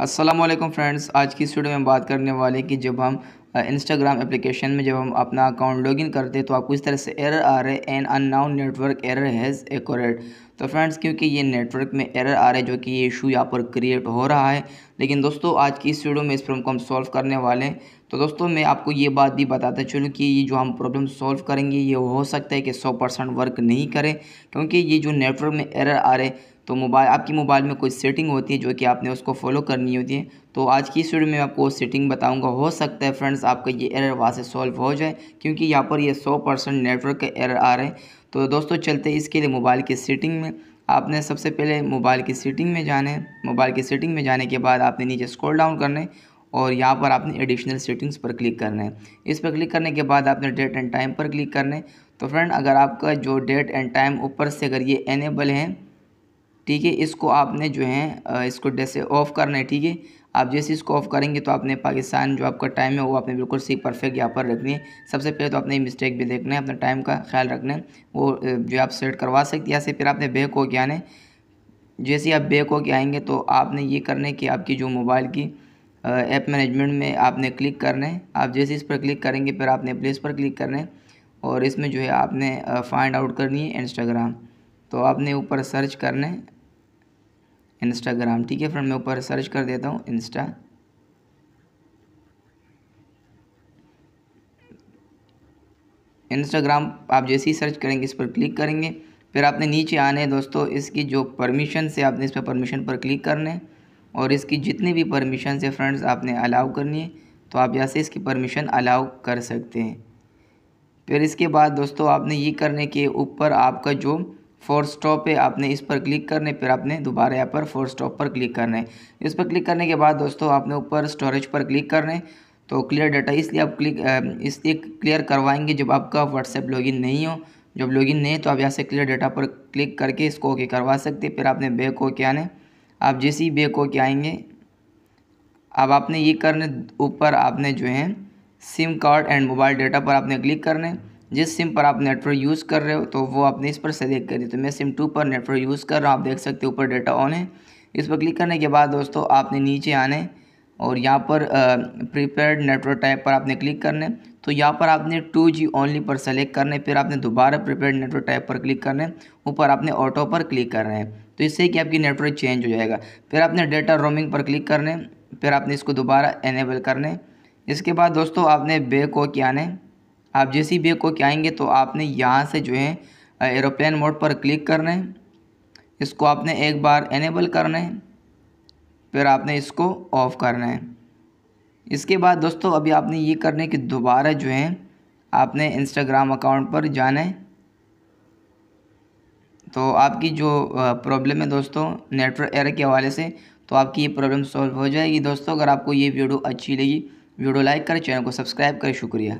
Aslam friends आज की studio में बात करने वाले कि जब हम इंस्टाग्राम एप्लीकेशन में जब हम अपना अकाउंट लॉगिन करते हैं तो आपको इस तरह से एरर आ रहे an unknown network error has occurred तो फ्रेंड्स क्योंकि ये नेटवर्क में एरर आ रहा है जो कि ये इशू यहाँ पर क्रिएट हो रहा है लेकिन दोस्तों आज की इस वीडियो में इस प्रॉब्लम को हम सॉल्व करने वाले हैं तो दोस्तों मैं आपको ये बात भी बताता चलूँ कि ये जो हम प्रॉब्लम सॉल्व करेंगे ये हो सकता है कि सौ परसेंट वर्क नहीं करें क्योंकि ये जो नेटवर्क में एरर आ रहे तो मोबाइल आपकी मोबाइल में कोई सेटिंग होती है जो कि आपने उसको फॉलो करनी होती है तो आज की इस वीडियो में आपको सेटिंग बताऊंगा हो सकता है फ्रेंड्स आपका ये एरर वहाँ से सॉल्व हो जाए क्योंकि यहाँ पर ये सौ परसेंट नेटवर्क का एरर आ रहा है तो दोस्तों चलते इसके लिए मोबाइल की सेटिंग में आपने सबसे पहले मोबाइल की सेटिंग में जाना है मोबाइल की सेटिंग में जाने के बाद आपने नीचे स्क्रॉल डाउन करना है और यहाँ पर आपने एडिशनल सेटिंग्स पर क्लिक करना है इस पर क्लिक करने के बाद आपने डेट एंड टाइम पर क्लिक करना है तो फ्रेंड अगर आपका जो डेट एंड टाइम ऊपर से अगर ये एनेबल है ठीक है इसको आपने जो है इसको जैसे ऑफ़ करना है ठीक है आप जैसे इसको ऑफ़ करेंगे तो आपने पाकिस्तान जो आपका टाइम है वो आपने बिल्कुल सही परफेक्ट यहाँ पर रखनी है सबसे पहले तो आपने मिस्टेक भी देखना है अपने टाइम का ख्याल रखना है वो जो आप सेट करवा सकते हैं या से फिर आपने बेक हो के जैसे आप बेक हो के आएंगे तो आपने ये करना है कि आपकी जो मोबाइल की ऐप मैनेजमेंट में आपने क्लिक करना है आप जैसे इस पर क्लिक करेंगे फिर आपने प्लेस पर क्लिक करना है और इसमें जो है आपने फाइंड आउट करनी है इंस्टाग्राम तो आपने ऊपर सर्च करना है इंस्टाग्राम ठीक है फ्रेंड मैं ऊपर सर्च कर देता हूँ इंस्टा इंस्टाग्राम आप जैसे ही सर्च करेंगे इस पर क्लिक करेंगे फिर आपने नीचे आने हैं दोस्तों इसकी जो परमिशन से आपने इस पर परमिशन पर क्लिक करना है और इसकी जितनी भी परमिशन से फ्रेंड्स आपने अलाउ करनी है तो आप यहाँ से इसकी परमिशन अलाउ कर सकते हैं फिर इसके बाद दोस्तों आपने ये करने के ऊपर आपका जो फोर स्टॉप है आपने इस पर क्लिक करने फिर आपने दोबारा यहाँ पर फोर स्टॉप पर क्लिक करना है इस पर क्लिक करने के बाद दोस्तों आपने ऊपर स्टोरेज पर क्लिक करने तो क्लियर डाटा इसलिए आप क्लिक इसलिए क्लियर करवाएंगे जब आपका व्हाट्सएप लॉगिन नहीं हो जब लॉगिन नहीं है तो आप यहाँ से क्लियर डाटा पर क्लिक करके इसको ओके करवा सकते फिर आपने बैक ओके आने आप जैसे ही बैक ओके आएंगे अब आपने ये करने ऊपर आपने जो है SIM card and mobile data पर आपने क्लिक करना है जिस सिम पर आप नेटवर्क यूज़ कर रहे हो तो वो आपने इस पर सेलेक्ट करी तो मैं सिम टू पर नेटवर्क यूज़ कर रहा हूँ आप देख सकते हो ऊपर डेटा ऑन है इस पर क्लिक करने के बाद दोस्तों आपने नीचे आने और यहाँ पर प्रीपेड नेटवर्क टाइप पर आपने क्लिक करने तो यहाँ पर आपने टू जी ओनली पर सेलेक्ट करने फिर आपने दोबारा प्रीपेड नेटवर्क टाइप पर क्लिक करने ऊपर आपने ऑटो पर क्लिक रहे हैं तो इससे कि आपकी नेटवर्क चेंज हो जाएगा फिर आपने डेटा रोमिंग पर क्लिक करने फिर आपने इसको दोबारा एनेबल करने इसके बाद दोस्तों आपने बैक हो आने आप जैसे ही को के आएंगे तो आपने यहाँ से जो है एरोप्लेन मोड पर क्लिक करना है इसको आपने एक बार एनेबल करना है फिर आपने इसको ऑफ़ करना है इसके बाद दोस्तों अभी आपने ये करने कि दोबारा जो है आपने इंस्टाग्राम अकाउंट पर जाना है तो आपकी जो प्रॉब्लम है दोस्तों नेटवर्क एरर के हवाले से तो आपकी ये प्रॉब्लम सॉल्व हो जाएगी दोस्तों अगर आपको ये वीडियो अच्छी लगी वीडियो लाइक करें चैनल को सब्सक्राइब करें शुक्रिया